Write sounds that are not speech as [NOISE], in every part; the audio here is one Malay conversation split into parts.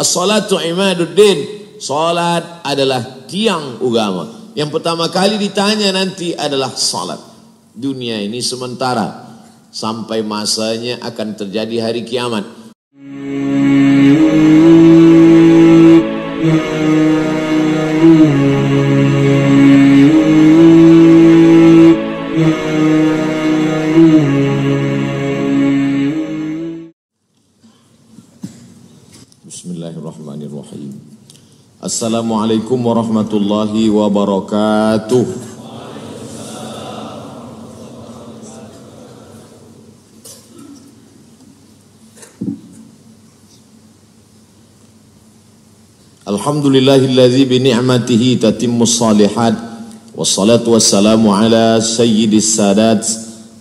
As-salatu imaduddin Salat adalah tiang agama. Yang pertama kali ditanya nanti adalah salat Dunia ini sementara Sampai masanya akan terjadi hari kiamat Thank you. Assalamualaikum warahmatullahi wabarakatuh. Alhamdulillahilladzi bi ni'matihi tatimmus salihat wassalatu wassalamu ala sayyidis sadat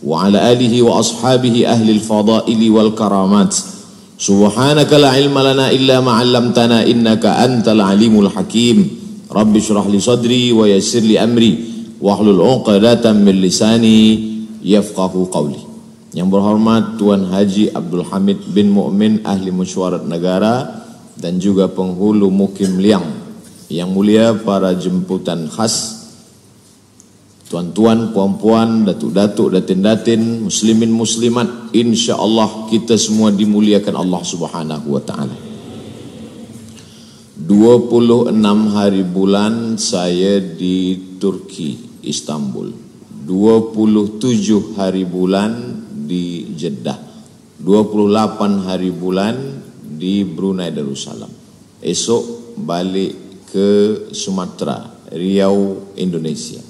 wa ala alihi wa ashabihi ahli al-fadaili wal karamat. Subhanaka la ilma lana illa ma'allamtana innaka antal alimul hakim. Rabbi syurah li sadri wa yasir li amri. Wahlul uqadatan min lisani yafqahu qawli. Yang berhormat Tuan Haji Abdul Hamid bin Mu'min Ahli Mesyuarat Negara dan juga penghulu Mukim Liang. Yang mulia para jemputan khas tuan-tuan, puan-puan, datuk-datuk, datin-datin, muslimin-muslimat insyaallah kita semua dimuliakan Allah Subhanahu wa taala 26 hari bulan saya di Turki Istanbul 27 hari bulan di Jeddah 28 hari bulan di Brunei Darussalam esok balik ke Sumatera Riau Indonesia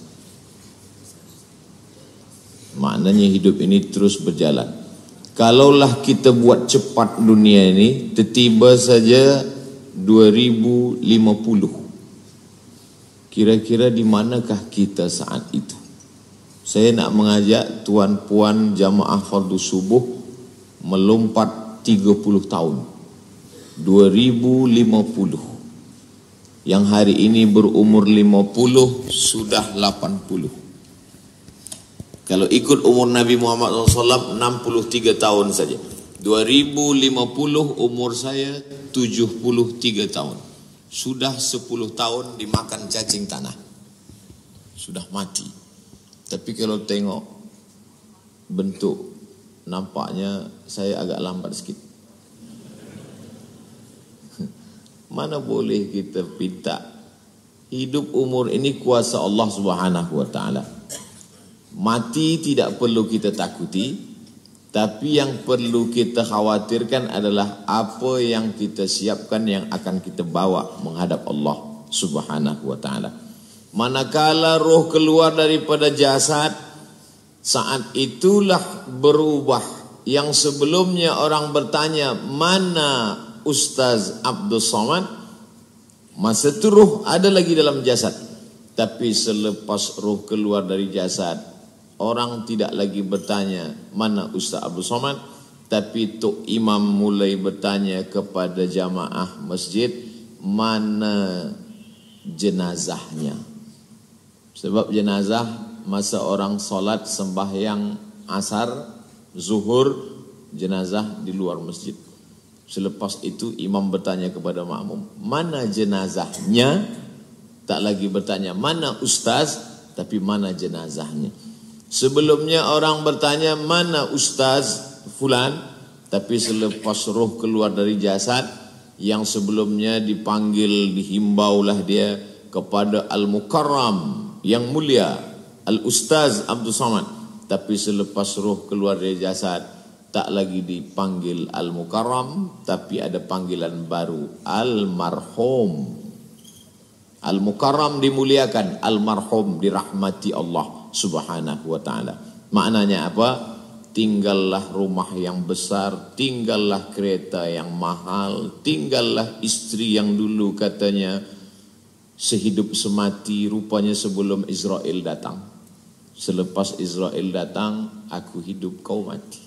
Maknanya hidup ini terus berjalan Kalaulah kita buat cepat dunia ini, tiba saja 2050. Kira-kira di manakah kita saat itu? Saya nak mengajak tuan-puan jamaah fardu subuh melompat 30 tahun. 2050. Yang hari ini berumur 50 sudah 80. Kalau ikut umur Nabi Muhammad SAW 63 tahun saja 2050 umur saya 73 tahun Sudah 10 tahun dimakan cacing tanah Sudah mati Tapi kalau tengok Bentuk Nampaknya saya agak lambat sikit [LAUGHS] Mana boleh kita pinta Hidup umur ini kuasa Allah subhanahu wa ta'ala Mati tidak perlu kita takuti Tapi yang perlu kita khawatirkan adalah Apa yang kita siapkan yang akan kita bawa menghadap Allah subhanahu wa ta'ala Manakala roh keluar daripada jasad Saat itulah berubah Yang sebelumnya orang bertanya Mana Ustaz Abdul Somad Masa itu roh ada lagi dalam jasad Tapi selepas roh keluar dari jasad orang tidak lagi bertanya mana Ustaz Abdul Somad tapi Tok Imam mulai bertanya kepada jamaah masjid mana jenazahnya sebab jenazah masa orang solat sembahyang asar zuhur jenazah di luar masjid selepas itu imam bertanya kepada makmum mana jenazahnya tak lagi bertanya mana ustaz tapi mana jenazahnya Sebelumnya orang bertanya mana ustaz fulan tapi selepas roh keluar dari jasad yang sebelumnya dipanggil dihimbaulah dia kepada al-mukarram yang mulia al-ustaz Abdul Samad tapi selepas roh keluar dari jasad tak lagi dipanggil al-mukarram tapi ada panggilan baru al-marhum al-mukarram dimuliakan al-marhum dirahmati Allah Subhanahu wa taala. Maknanya apa? Tinggallah rumah yang besar, tinggallah kereta yang mahal, tinggallah istri yang dulu katanya sehidup semati rupanya sebelum Israel datang. Selepas Israel datang, aku hidup kau mati.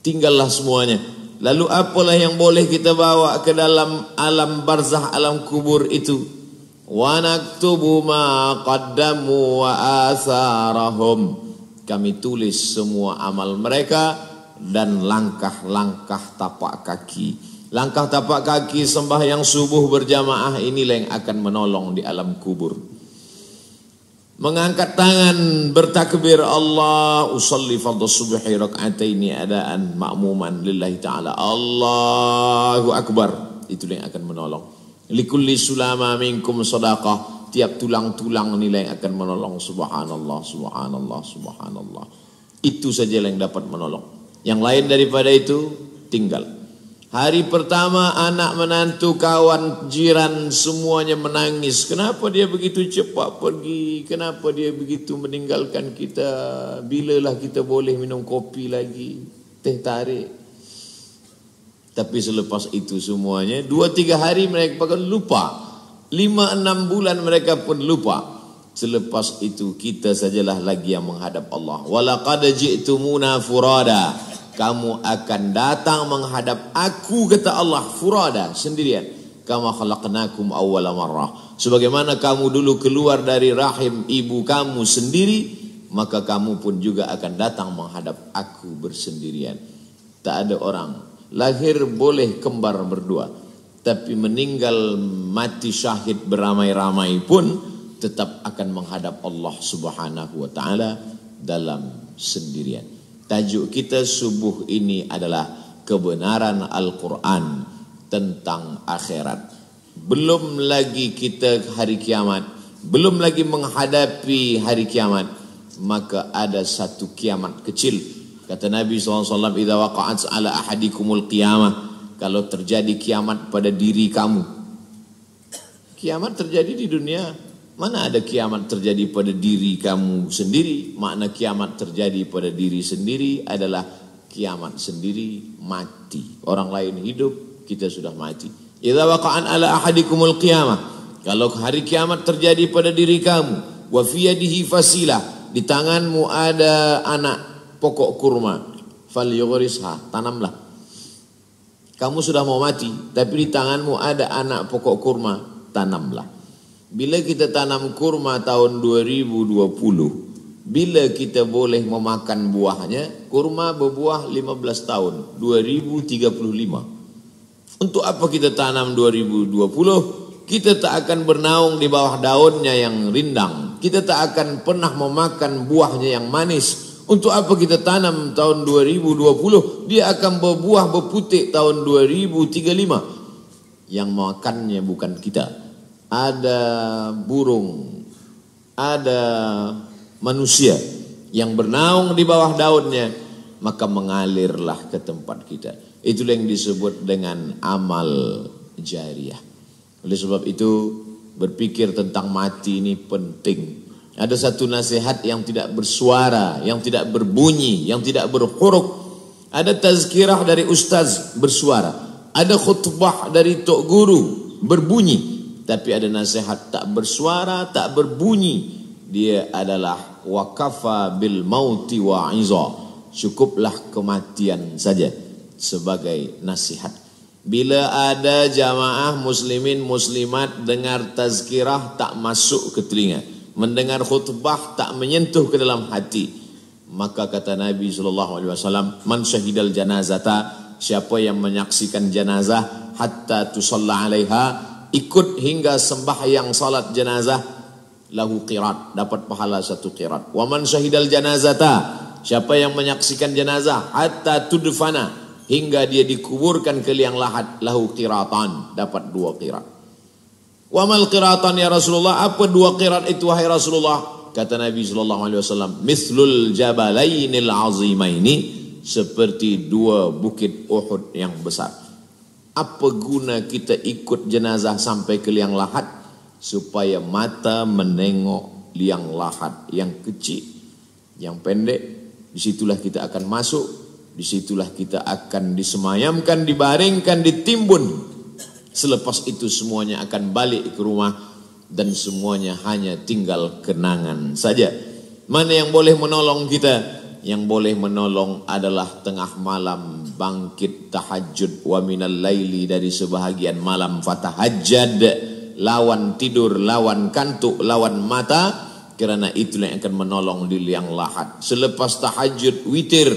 Tinggallah semuanya. Lalu apalah yang boleh kita bawa ke dalam alam barzah, alam kubur itu? Wanaktubu ma qaddamu wa asarahum. Kami tulis semua amal mereka dan langkah-langkah tapak kaki. Langkah tapak kaki sembah yang subuh berjamaah inilah yang akan menolong di alam kubur. Mengangkat tangan bertakbir Allah usalli fardhu subhi rakaataini adaan ma'muman lillahi taala. Allahu akbar. Itulah yang akan menolong. likulli sulama minkum sadaqah tiap tulang-tulang nilai yang akan menolong subhanallah subhanallah subhanallah itu saja yang dapat menolong yang lain daripada itu tinggal hari pertama anak menantu kawan jiran semuanya menangis kenapa dia begitu cepat pergi kenapa dia begitu meninggalkan kita bilalah kita boleh minum kopi lagi teh tarik tapi selepas itu semuanya Dua tiga hari mereka pun lupa Lima enam bulan mereka pun lupa Selepas itu kita sajalah lagi yang menghadap Allah Walakada jiktumuna furada Kamu akan datang menghadap aku kata Allah Furada sendirian Kama khalaqnakum awwala marrah Sebagaimana kamu dulu keluar dari rahim ibu kamu sendiri Maka kamu pun juga akan datang menghadap aku bersendirian Tak ada orang lahir boleh kembar berdua tapi meninggal mati syahid beramai-ramai pun tetap akan menghadap Allah Subhanahu wa taala dalam sendirian. Tajuk kita subuh ini adalah kebenaran Al-Qur'an tentang akhirat. Belum lagi kita hari kiamat, belum lagi menghadapi hari kiamat, maka ada satu kiamat kecil Kata Nabi SAW, Iza waqa'at ala ahadikumul qiyamah. Kalau terjadi kiamat pada diri kamu. Kiamat terjadi di dunia. Mana ada kiamat terjadi pada diri kamu sendiri? Makna kiamat terjadi pada diri sendiri adalah kiamat sendiri mati. Orang lain hidup, kita sudah mati. Iza waqa'an ala ahadikumul qiyamah. Kalau hari kiamat terjadi pada diri kamu, wa fasilah, di tanganmu ada anak pokok kurma. Fal tanamlah. Kamu sudah mau mati, tapi di tanganmu ada anak pokok kurma, tanamlah. Bila kita tanam kurma tahun 2020, bila kita boleh memakan buahnya, kurma berbuah 15 tahun, 2035. Untuk apa kita tanam 2020? kita tak akan bernaung di bawah daunnya yang rindang. Kita tak akan pernah memakan buahnya yang manis. Untuk apa kita tanam tahun 2020? Dia akan berbuah berputik tahun 2035. Yang makannya bukan kita. Ada burung, ada manusia yang bernaung di bawah daunnya, maka mengalirlah ke tempat kita. Itulah yang disebut dengan amal jariah. Oleh sebab itu, berpikir tentang mati ini penting. Ada satu nasihat yang tidak bersuara, yang tidak berbunyi, yang tidak berhuruf. Ada tazkirah dari ustaz bersuara. Ada khutbah dari tok guru berbunyi. Tapi ada nasihat tak bersuara, tak berbunyi. Dia adalah wakafa bil mauti wa izo. Cukuplah kematian saja sebagai nasihat. Bila ada jamaah muslimin muslimat dengar tazkirah tak masuk ke telinga mendengar khutbah tak menyentuh ke dalam hati maka kata Nabi sallallahu alaihi wasallam man syahidal janazata siapa yang menyaksikan jenazah hatta tusalla alaiha ikut hingga sembahyang salat jenazah lahu qirat dapat pahala satu qirat wa man syahidal janazata siapa yang menyaksikan jenazah hatta tudfana hingga dia dikuburkan ke liang lahat lahu qiratan dapat dua qirat Wa mal qiratan ya Rasulullah? Apa dua qirat itu wahai Rasulullah? Kata Nabi sallallahu alaihi wasallam, "Mithlul jabalainil azimaini" seperti dua bukit Uhud yang besar. Apa guna kita ikut jenazah sampai ke liang lahat supaya mata menengok liang lahat yang kecil, yang pendek, disitulah kita akan masuk, disitulah kita akan disemayamkan, dibaringkan, ditimbun Selepas itu semuanya akan balik ke rumah dan semuanya hanya tinggal kenangan saja. Mana yang boleh menolong kita? Yang boleh menolong adalah tengah malam bangkit tahajud wa minal laili dari sebahagian malam fatahajjad lawan tidur, lawan kantuk, lawan mata kerana itulah yang akan menolong di liang lahat. Selepas tahajud witir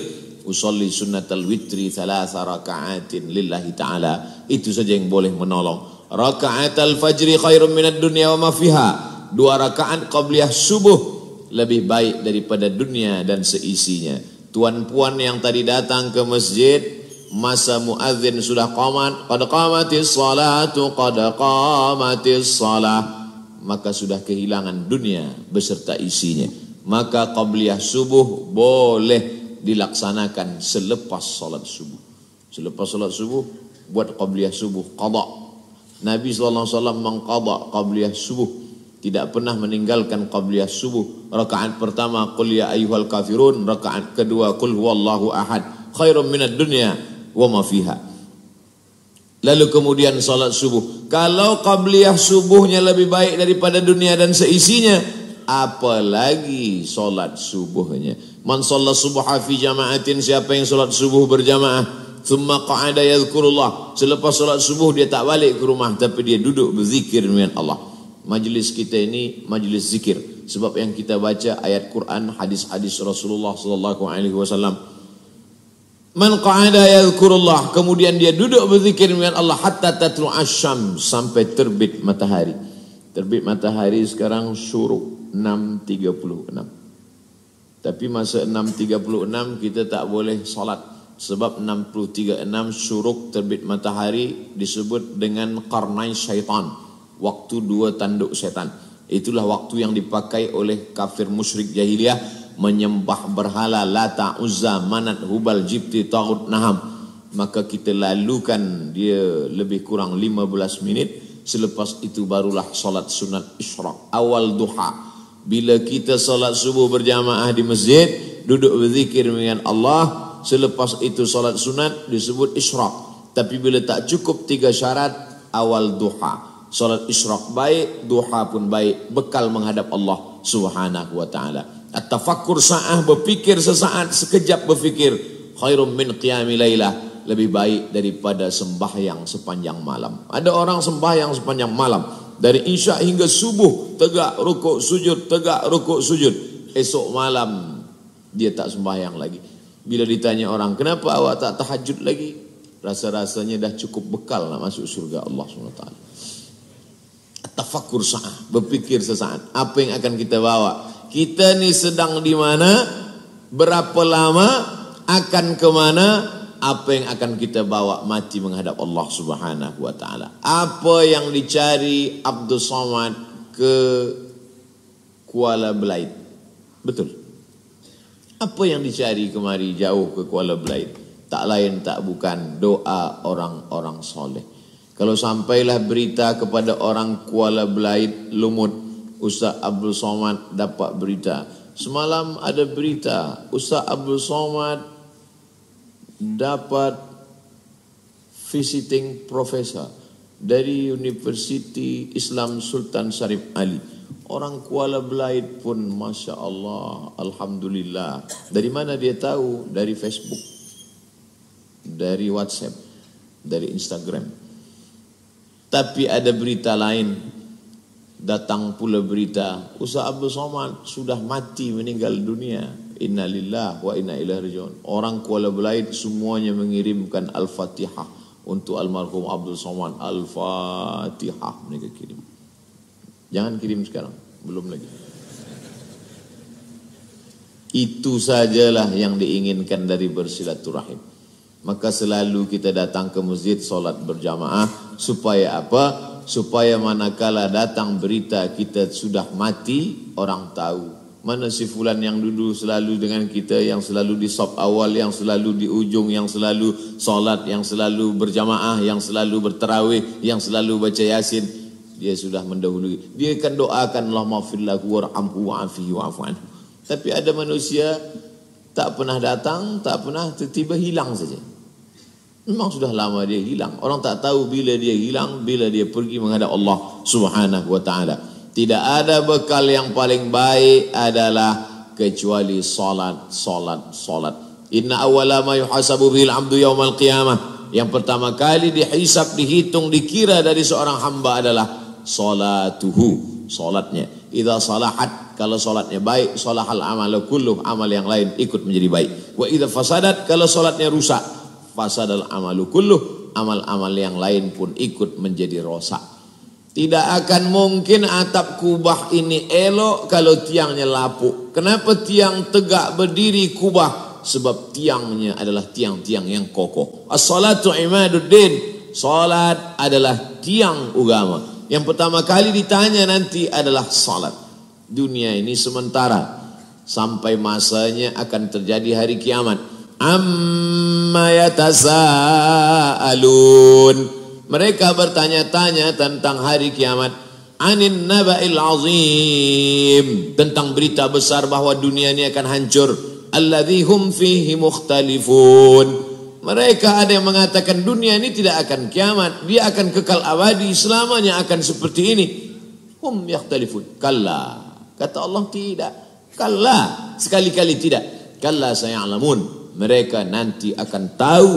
usolli sunnatal witri thalatha raka'atin lillahi ta'ala itu saja yang boleh menolong Rakaat al fajri khairun minat dunia wa mafiha dua raka'at qabliyah subuh lebih baik daripada dunia dan seisinya tuan puan yang tadi datang ke masjid masa muadzin sudah qamat qad qamatis salatu qad qamatis salah maka sudah kehilangan dunia beserta isinya maka qabliyah subuh boleh dilaksanakan selepas salat subuh. Selepas salat subuh buat qabliyah subuh qada. Nabi sallallahu alaihi wasallam mengqada qabliyah subuh tidak pernah meninggalkan qabliyah subuh rakaat pertama qul ya ayyuhal kafirun rakaat kedua qul huwallahu ahad khairum minad dunya wa ma fiha lalu kemudian salat subuh kalau qabliyah subuhnya lebih baik daripada dunia dan seisinya apalagi solat subuhnya. Man solat subuh hafi jamaatin siapa yang solat subuh berjamaah. Thumma qa'ada yadhkurullah. Selepas solat subuh dia tak balik ke rumah tapi dia duduk berzikir dengan Allah. Majlis kita ini majlis zikir. Sebab yang kita baca ayat Quran, hadis-hadis Rasulullah sallallahu alaihi wasallam. Man qa'ada yadhkurullah. Kemudian dia duduk berzikir dengan Allah hatta tatlu asyam sampai terbit matahari. Terbit matahari sekarang syuruk 6.36. Tapi masa 6.36 kita tak boleh salat. Sebab 6.36 syuruk terbit matahari disebut dengan karnai syaitan. Waktu dua tanduk syaitan. Itulah waktu yang dipakai oleh kafir musyrik jahiliyah. Menyembah berhala lata uzza manat hubal jibti ta'ud naham. Maka kita lalukan dia lebih kurang 15 minit. Selepas itu barulah solat sunat isyrak Awal duha Bila kita solat subuh berjamaah di masjid Duduk berzikir dengan Allah Selepas itu solat sunat disebut isyrak Tapi bila tak cukup tiga syarat Awal duha Solat isyrak baik Duha pun baik Bekal menghadap Allah subhanahu wa ta'ala At-tafakkur sa'ah berfikir sesaat Sekejap berfikir Khairun min qiyami laylah lebih baik daripada sembahyang sepanjang malam. Ada orang sembahyang sepanjang malam. Dari insya' hingga subuh, tegak rukuk sujud, tegak rukuk sujud. Esok malam, dia tak sembahyang lagi. Bila ditanya orang, kenapa awak tak tahajud lagi? Rasa-rasanya dah cukup bekal nak masuk surga Allah SWT. Tafakur sah, berpikir sesaat. Apa yang akan kita bawa? Kita ni sedang di mana? Berapa lama? Akan kemana? apa yang akan kita bawa mati menghadap Allah Subhanahu wa taala. Apa yang dicari Abdul Somad ke Kuala Belait? Betul. Apa yang dicari kemari jauh ke Kuala Belait? Tak lain tak bukan doa orang-orang soleh. Kalau sampailah berita kepada orang Kuala Belait Lumut, Ustaz Abdul Somad dapat berita. Semalam ada berita Ustaz Abdul Somad dapat visiting professor dari University Islam Sultan Sharif Ali. Orang Kuala Belait pun Masya Allah Alhamdulillah Dari mana dia tahu? Dari Facebook Dari Whatsapp Dari Instagram Tapi ada berita lain Datang pula berita Ustaz Abdul Somad sudah mati meninggal dunia Inna lillah wa inna ilaihi rajiun. Orang Kuala Belait semuanya mengirimkan Al-Fatihah untuk almarhum Abdul Somad. Al-Fatihah mereka kirim. Jangan kirim sekarang, belum lagi. Itu sajalah yang diinginkan dari bersilaturahim. Maka selalu kita datang ke masjid solat berjamaah supaya apa? Supaya manakala datang berita kita sudah mati, orang tahu mana si fulan yang dulu selalu dengan kita Yang selalu di sop awal Yang selalu di ujung Yang selalu solat Yang selalu berjamaah Yang selalu berterawih Yang selalu baca yasin Dia sudah mendahului Dia akan doakan Allah maafillahu warhamku wa'afihi wa'afu'anhu Tapi ada manusia Tak pernah datang Tak pernah tiba-tiba hilang saja Memang sudah lama dia hilang Orang tak tahu bila dia hilang Bila dia pergi menghadap Allah subhanahu wa ta'ala Tidak ada bekal yang paling baik adalah kecuali salat, salat, salat. Inna awwala ma yuhasabu bil abdu yaumal qiyamah. Yang pertama kali dihisap, dihitung, dikira dari seorang hamba adalah salatuhu, salatnya. Idza salahat, kalau salatnya baik, salahal amalu kulluh, amal yang lain ikut menjadi baik. Wa idza fasadat, kalau salatnya rusak, fasadal amalu kulluh, amal-amal yang lain pun ikut menjadi rosak. Tidak akan mungkin atap kubah ini elok kalau tiangnya lapuk. Kenapa tiang tegak berdiri kubah? Sebab tiangnya adalah tiang-tiang yang kokoh. As-salatu imaduddin. Salat adalah tiang agama. Yang pertama kali ditanya nanti adalah salat. Dunia ini sementara. Sampai masanya akan terjadi hari kiamat. Amma yatasa'alun. Mereka bertanya-tanya tentang hari kiamat. Anin naba'il azim. Tentang berita besar bahwa dunia ini akan hancur. alladhihum fihi mukhtalifun. Mereka ada yang mengatakan dunia ini tidak akan kiamat. Dia akan kekal abadi. Selamanya akan seperti ini. Hum yakhtalifun. Kalla. Kata Allah tidak. Kalla. Sekali-kali tidak. Kalla saya alamun. Mereka nanti akan tahu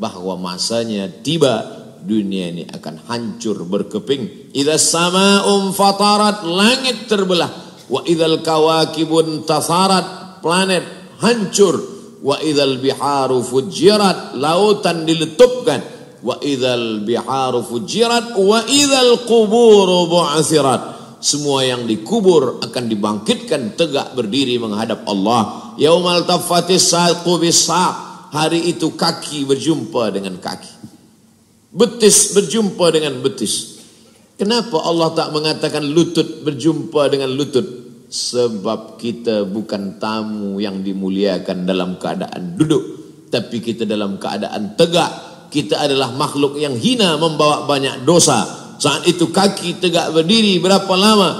bahwa masanya tiba dunia ini akan hancur berkeping. sama sama'um fatarat langit terbelah wa idal kawakibun tasarat planet hancur wa idal biharu fujirat lautan diletupkan wa idal biharu fujirat wa idzal quburu bu'athirat semua yang dikubur akan dibangkitkan tegak berdiri menghadap Allah yaumal tafatis saqu bisaq hari itu kaki berjumpa dengan kaki Betis berjumpa dengan betis. Kenapa Allah tak mengatakan lutut berjumpa dengan lutut? Sebab kita bukan tamu yang dimuliakan dalam keadaan duduk. Tapi kita dalam keadaan tegak. Kita adalah makhluk yang hina membawa banyak dosa. Saat itu kaki tegak berdiri berapa lama?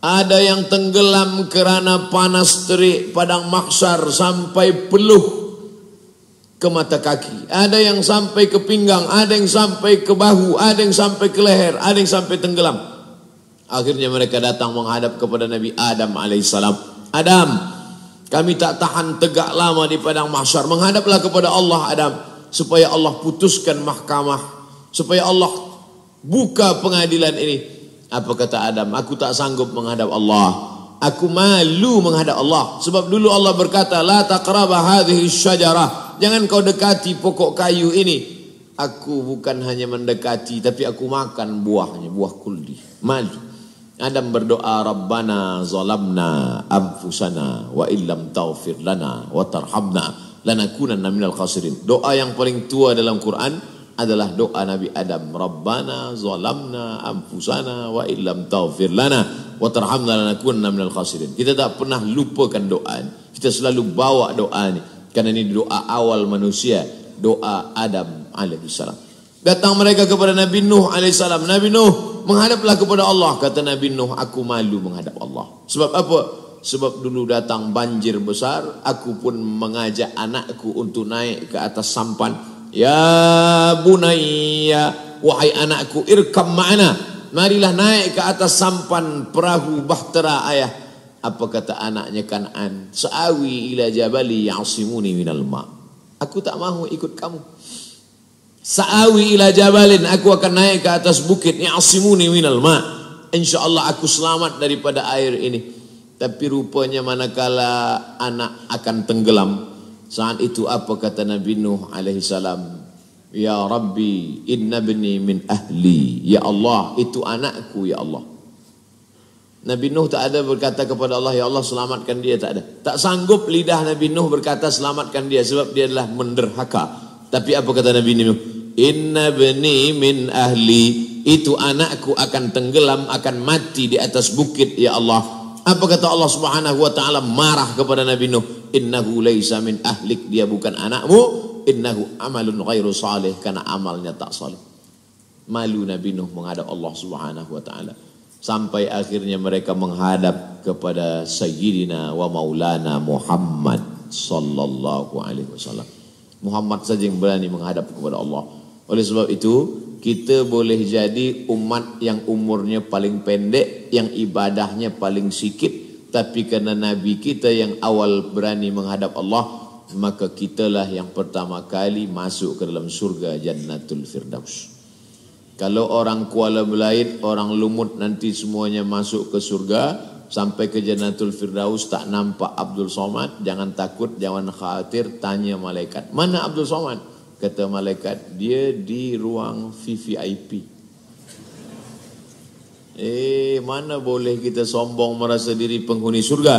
Ada yang tenggelam kerana panas terik padang maksar sampai peluh ke mata kaki, ada yang sampai ke pinggang, ada yang sampai ke bahu, ada yang sampai ke leher, ada yang sampai tenggelam. Akhirnya mereka datang menghadap kepada Nabi Adam as. Adam, kami tak tahan tegak lama di padang mahsyar. Menghadaplah kepada Allah Adam supaya Allah putuskan mahkamah, supaya Allah buka pengadilan ini. Apa kata Adam? Aku tak sanggup menghadap Allah aku malu menghadap Allah sebab dulu Allah berkata la taqrabu hadhihi syajarah jangan kau dekati pokok kayu ini aku bukan hanya mendekati tapi aku makan buahnya buah kulli malu Adam berdoa rabbana zalamna anfusana wa illam taghfir lana wa tarhamna lanakunanna minal khasirin doa yang paling tua dalam Quran adalah doa Nabi Adam Rabbana zalamna anfusana wa illam taufir lana wa tarhamna lanakunna minal khasirin kita tak pernah lupakan doa ini kita selalu bawa doa ini karena ini doa awal manusia doa Adam alaihissalam datang mereka kepada Nabi Nuh alaihissalam Nabi Nuh menghadaplah kepada Allah kata Nabi Nuh aku malu menghadap Allah sebab apa sebab dulu datang banjir besar aku pun mengajak anakku untuk naik ke atas sampan Ya bunayya Wahai anakku irkam ma'ana Marilah naik ke atas sampan perahu bahtera ayah Apa kata anaknya kanan Sa'awi ila jabali ya'asimuni minal ma' Aku tak mahu ikut kamu Sa'awi ila jabalin Aku akan naik ke atas bukit Ya'asimuni minal ma' InsyaAllah aku selamat daripada air ini Tapi rupanya manakala anak akan tenggelam Saat itu apa kata Nabi Nuh alaihi salam? Ya Rabbi, inna bani min ahli. Ya Allah, itu anakku ya Allah. Nabi Nuh tak ada berkata kepada Allah, ya Allah selamatkan dia tak ada. Tak sanggup lidah Nabi Nuh berkata selamatkan dia sebab dia adalah menderhaka. Tapi apa kata Nabi Nuh? Inna bani min ahli. Itu anakku akan tenggelam, akan mati di atas bukit ya Allah. Apa kata Allah Subhanahu wa taala marah kepada Nabi Nuh? innahu laisa min ahlik dia bukan anakmu innahu amalun ghairu salih karena amalnya tak salih malu Nabi Nuh menghadap Allah subhanahu wa ta'ala sampai akhirnya mereka menghadap kepada Sayyidina wa Maulana Muhammad sallallahu alaihi wasallam Muhammad saja yang berani menghadap kepada Allah oleh sebab itu kita boleh jadi umat yang umurnya paling pendek yang ibadahnya paling sikit tapi karena Nabi kita yang awal berani menghadap Allah Maka kitalah yang pertama kali masuk ke dalam surga Jannatul Firdaus Kalau orang Kuala Belait, orang Lumut nanti semuanya masuk ke surga Sampai ke Jannatul Firdaus tak nampak Abdul Somad Jangan takut, jangan khawatir, tanya malaikat Mana Abdul Somad? Kata malaikat, dia di ruang VVIP Eh mana boleh kita sombong merasa diri penghuni surga?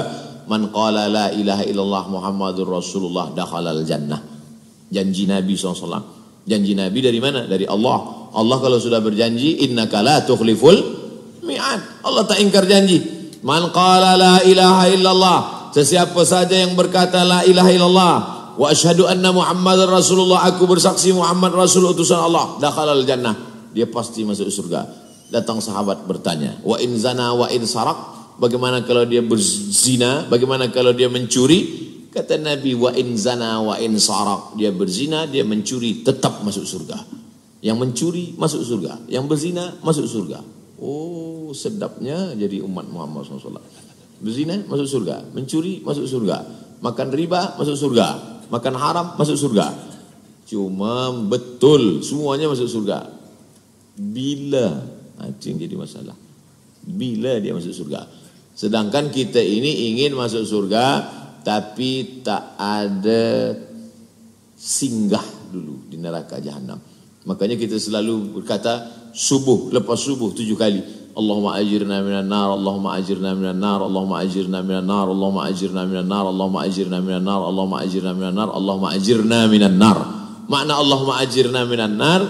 Man qala la ilaha illallah Muhammadur Rasulullah dakhalal jannah. Janji Nabi SAW. Janji Nabi dari mana? Dari Allah. Allah kalau sudah berjanji innaka la tukhliful mi'ad. Allah tak ingkar janji. Man qala la ilaha illallah sesiapa saja yang berkata la ilaha illallah wa asyhadu anna Muhammadar Rasulullah aku bersaksi Muhammad Rasul utusan Allah dakhalal jannah. Dia pasti masuk surga. Datang sahabat bertanya, wa in zana wa in sarak, bagaimana kalau dia berzina, bagaimana kalau dia mencuri? Kata Nabi, wa in zana wa in sarak, dia berzina, dia mencuri, tetap masuk surga. Yang mencuri masuk surga, yang berzina masuk surga. Oh, sedapnya jadi umat Muhammad SAW. Berzina masuk surga, mencuri masuk surga, makan riba masuk surga, makan haram masuk surga. Cuma betul semuanya masuk surga. Bila Ah, itu yang jadi masalah Bila dia masuk surga Sedangkan kita ini ingin masuk surga Tapi tak ada Singgah dulu Di neraka Jahannam. Makanya kita selalu berkata Subuh, lepas subuh tujuh kali Allahumma ajirna minan nar Allahumma ajirna minan nar Allahumma ajirna minan nar Allahumma ajirna minan nar Allahumma ajirna minan nar Allahumma ajirna minan nar Allahumma ajirna minan nar Makna Allahumma ajirna minan nar Allahumma ajirna minan nar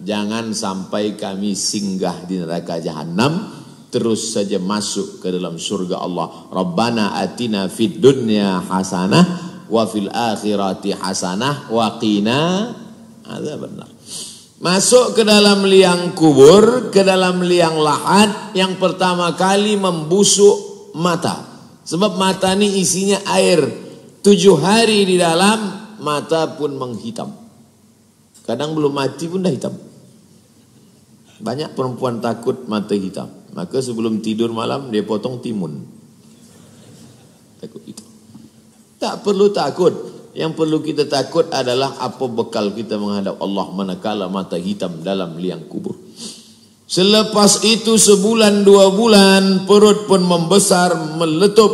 Jangan sampai kami singgah di neraka jahanam terus saja masuk ke dalam surga Allah. Rabbana atina fid dunya hasanah wa fil akhirati hasanah wa qina benar. Masuk ke dalam liang kubur, ke dalam liang lahat yang pertama kali membusuk mata. Sebab mata ini isinya air. Tujuh hari di dalam, mata pun menghitam. Kadang belum mati pun dah hitam. Banyak perempuan takut mata hitam. Maka sebelum tidur malam dia potong timun. Takut hitam. Tak perlu takut. Yang perlu kita takut adalah apa bekal kita menghadap Allah manakala mata hitam dalam liang kubur. Selepas itu sebulan dua bulan perut pun membesar meletup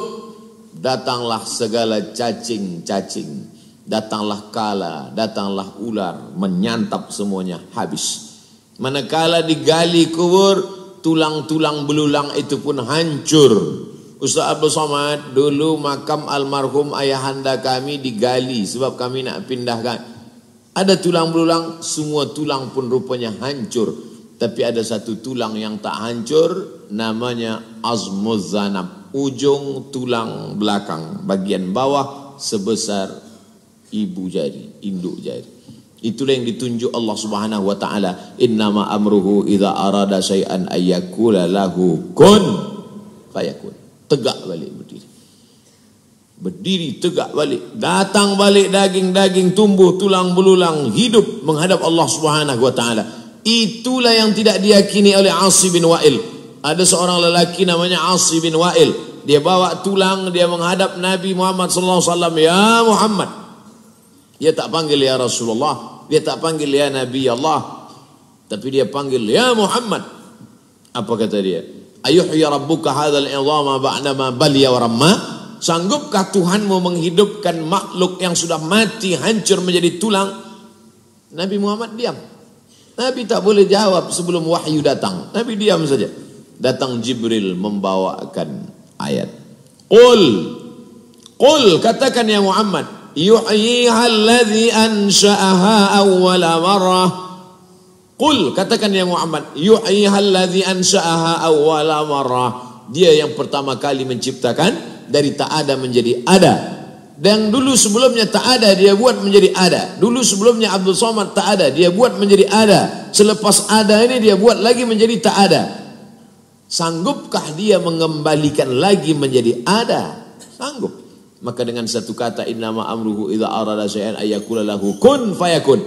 datanglah segala cacing-cacing datanglah kala datanglah ular menyantap semuanya habis Manakala digali kubur, tulang-tulang belulang itu pun hancur. Ustaz Abdul Somad, dulu makam almarhum ayahanda kami digali sebab kami nak pindahkan. Ada tulang belulang, semua tulang pun rupanya hancur. Tapi ada satu tulang yang tak hancur, namanya Azmuzanab. Ujung tulang belakang, bagian bawah sebesar ibu jari, induk jari. Itulah yang ditunjuk Allah Subhanahu wa taala, "Innama amruhu idza arada syai'an ayyakula lahu kun fayakun." Tegak balik berdiri. Berdiri tegak balik, datang balik daging-daging tumbuh tulang belulang hidup menghadap Allah Subhanahu wa taala. Itulah yang tidak diyakini oleh Asy bin Wa'il. Ada seorang lelaki namanya Asy bin Wa'il. Dia bawa tulang dia menghadap Nabi Muhammad sallallahu alaihi wasallam, "Ya Muhammad, dia tak panggil ya Rasulullah, dia tak panggil ya Nabi Allah. Tapi dia panggil ya Muhammad. Apa kata dia? ayuh ya rabbuka hadzal idhama ba'dama baliya wa ramma? Sanggupkah Tuhanmu menghidupkan makhluk yang sudah mati hancur menjadi tulang? Nabi Muhammad diam. Nabi tak boleh jawab sebelum wahyu datang. Nabi diam saja. Datang Jibril membawakan ayat. Qul. Qul katakan ya Muhammad yuhyiha allazi ansha'aha awwala marrah Qul katakan ya Muhammad yuhyiha allazi ansha'aha awwala marrah Dia yang pertama kali menciptakan dari tak ada menjadi ada dan dulu sebelumnya tak ada dia buat menjadi ada dulu sebelumnya Abdul Somad tak ada dia buat menjadi ada selepas ada ini dia buat lagi menjadi tak ada sanggupkah dia mengembalikan lagi menjadi ada sanggup maka dengan satu kata innama amruhu idza arada syai'an ayakula lahu kun fayakun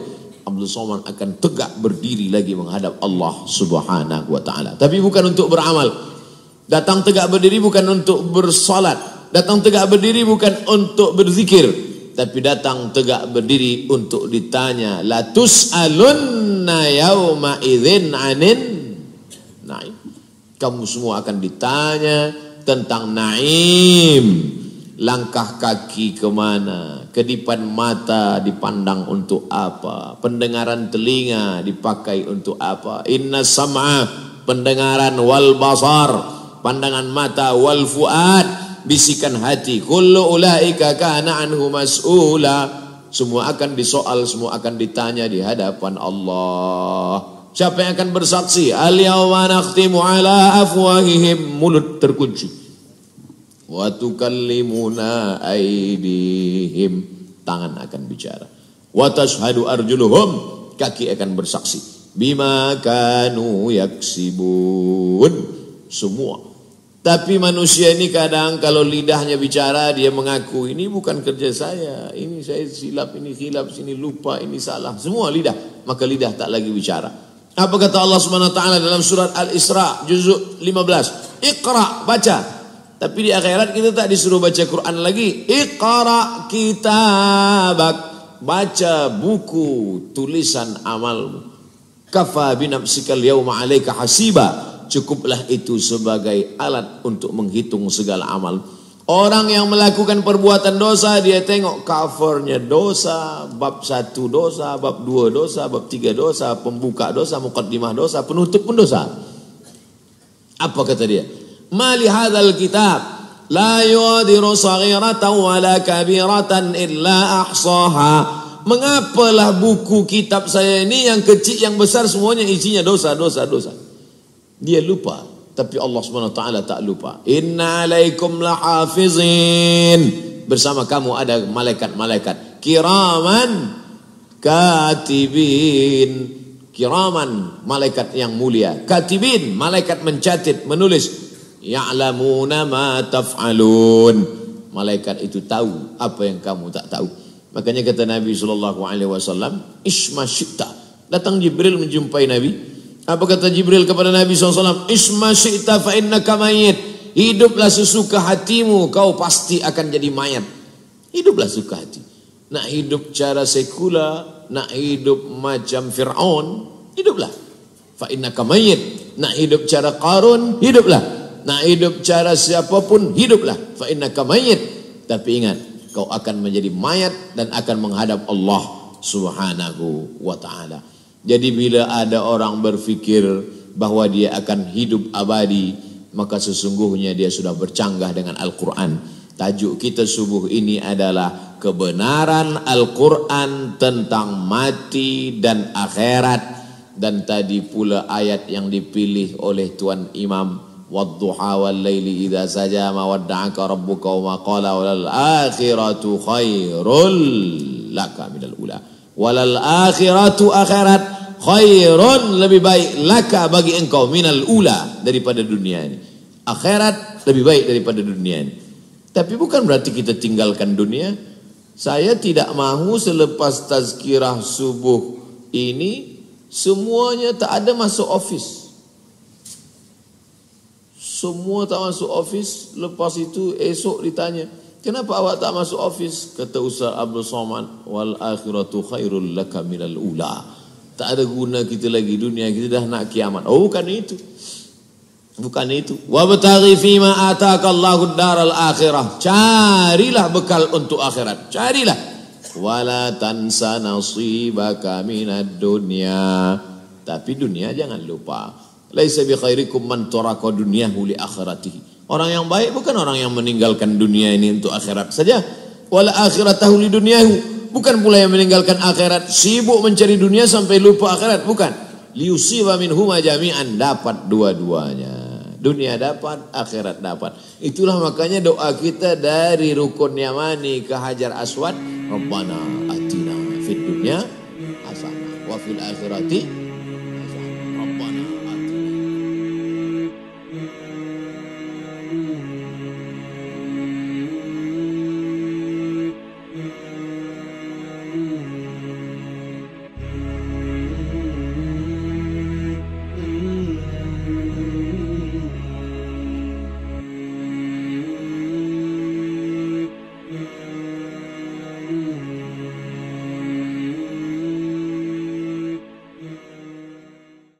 Abdul Somad akan tegak berdiri lagi menghadap Allah Subhanahu wa taala tapi bukan untuk beramal datang tegak berdiri bukan untuk bersolat datang tegak berdiri bukan untuk berzikir tapi datang tegak berdiri untuk ditanya latus alunna yauma idzin anin naim kamu semua akan ditanya tentang naim Langkah kaki ke mana? Kedipan mata dipandang untuk apa Pendengaran telinga dipakai untuk apa Inna sam'a pendengaran wal basar Pandangan mata wal fu'ad Bisikan hati Kullu ulaika kana anhu mas'ula Semua akan disoal Semua akan ditanya di hadapan Allah Siapa yang akan bersaksi Al-yawman akhtimu ala afwahihim Mulut terkunci wa tukallimuna aidihim tangan akan bicara wa tashhadu arjuluhum kaki akan bersaksi bima kanu yaksibun semua tapi manusia ini kadang kalau lidahnya bicara dia mengaku ini bukan kerja saya ini saya silap ini silap sini lupa ini salah semua lidah maka lidah tak lagi bicara apa kata Allah Subhanahu wa taala dalam surat Al-Isra juzuk 15 Iqra baca Tapi di akhirat kita tak disuruh baca Quran lagi. Iqra kitabak. Baca buku tulisan amalmu. Kafa binafsikal yawma alaika hasiba. Cukuplah itu sebagai alat untuk menghitung segala amal. Orang yang melakukan perbuatan dosa, dia tengok covernya dosa, bab satu dosa, bab dua dosa, bab tiga dosa, pembuka dosa, mukaddimah dosa, penutup pun dosa. Apa kata Dia. Mali ما لهذا الكتاب لا يغادر صغيرة ولا كبيرة إلا أحصاها Mengapalah buku kitab saya ini yang kecil yang besar semuanya isinya dosa dosa dosa. Dia lupa tapi Allah SWT tak lupa. Inna alaikum lahafizin. Bersama kamu ada malaikat-malaikat. Kiraman katibin. Kiraman malaikat yang mulia. Katibin malaikat mencatat menulis ya'lamuna ma taf'alun. Malaikat itu tahu apa yang kamu tak tahu. Makanya kata Nabi saw. alaihi isma syita. Datang Jibril menjumpai Nabi. Apa kata Jibril kepada Nabi saw. alaihi wasallam? Isma syita fa innaka Hiduplah sesuka hatimu, kau pasti akan jadi mayat. Hiduplah suka hati. Nak hidup cara sekula, nak hidup macam Fir'aun, hiduplah. Fa innaka mayyit. Nak hidup cara karun, hiduplah. Nak hidup cara siapapun hiduplah. Fa innaka mayyit. Tapi ingat, kau akan menjadi mayat dan akan menghadap Allah Subhanahu wa taala. Jadi bila ada orang berfikir bahwa dia akan hidup abadi, maka sesungguhnya dia sudah bercanggah dengan Al-Qur'an. Tajuk kita subuh ini adalah kebenaran Al-Qur'an tentang mati dan akhirat dan tadi pula ayat yang dipilih oleh Tuan Imam والضحى والليل إذا سجى ما ودعك ربك وما قال وللآخرة خير لك من الأولى وللآخرة آخرة خير lebih baik لك bagi engkau من الأولى daripada dunia ini akhirat lebih baik daripada dunia ini tapi bukan berarti kita tinggalkan dunia saya tidak mahu selepas tazkirah subuh ini semuanya tak ada masuk office semua tak masuk office Lepas itu esok ditanya Kenapa awak tak masuk office Kata Ustaz Abdul Somad Wal akhiratu khairul laka minal ula Tak ada guna kita lagi dunia Kita dah nak kiamat Oh bukan itu Bukan itu Wa betari fima atakallahu daral akhirah Carilah bekal untuk akhirat Carilah Wala tansa nasibaka minal dunia Tapi dunia Jangan lupa Laisa bi khairikum man taraka dunyahu li akhiratih. Orang yang baik bukan orang yang meninggalkan dunia ini untuk akhirat saja. Wala akhiratahu li dunyahu. Bukan pula yang meninggalkan akhirat sibuk mencari dunia sampai lupa akhirat, bukan. Liusiba minhuma jami'an dapat dua-duanya. Dunia dapat, akhirat dapat. Itulah makanya doa kita dari rukun Yamani ke Hajar Aswad, Rabbana atina fid dunya hasanah wa fil akhirati